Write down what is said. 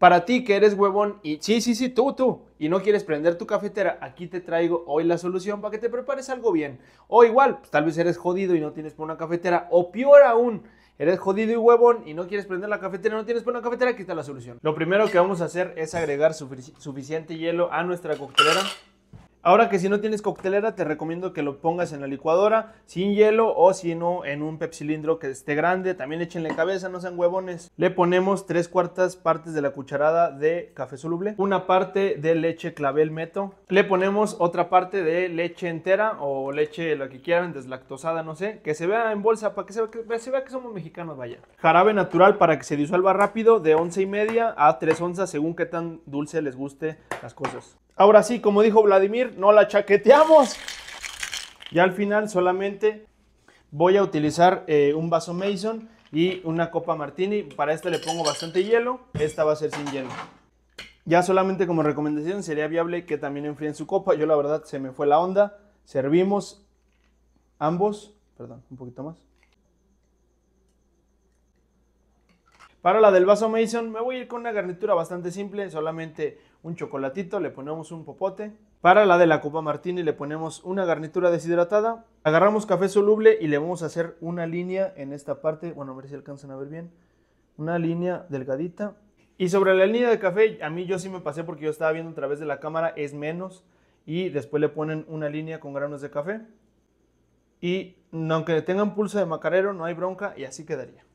Para ti que eres huevón y sí, sí, sí, tú, tú, y no quieres prender tu cafetera, aquí te traigo hoy la solución para que te prepares algo bien. O igual, pues, tal vez eres jodido y no tienes por una cafetera. O peor aún, eres jodido y huevón y no quieres prender la cafetera, no tienes por una cafetera, aquí está la solución. Lo primero que vamos a hacer es agregar suficiente hielo a nuestra coctelera. Ahora que si no tienes coctelera, te recomiendo que lo pongas en la licuadora, sin hielo o si no, en un pepsilindro que esté grande. También échenle cabeza, no sean huevones. Le ponemos tres cuartas partes de la cucharada de café soluble, una parte de leche clavel meto. Le ponemos otra parte de leche entera o leche lo que quieran, deslactosada, no sé, que se vea en bolsa para que se vea que, somos mexicanos, vaya. Jarabe natural para que se disuelva rápido de once y media a tres onzas según qué tan dulce les guste las cosas. Ahora sí, como dijo Vladimir, no la chaqueteamos. Y al final solamente voy a utilizar eh, un vaso Mason y una copa martini. Para esta le pongo bastante hielo. Esta va a ser sin hielo. Ya solamente como recomendación sería viable que también enfríen su copa. Yo la verdad se me fue la onda. Servimos ambos. Perdón, un poquito más. Para la del vaso Mason me voy a ir con una garnitura bastante simple, solamente un chocolatito, le ponemos un popote. Para la de la copa martini le ponemos una garnitura deshidratada, agarramos café soluble y le vamos a hacer una línea en esta parte, bueno a ver si alcanzan a ver bien, una línea delgadita. Y sobre la línea de café, a mí yo sí me pasé porque yo estaba viendo a través de la cámara, es menos. Y después le ponen una línea con granos de café. Y aunque tengan pulso de macarero, no hay bronca y así quedaría.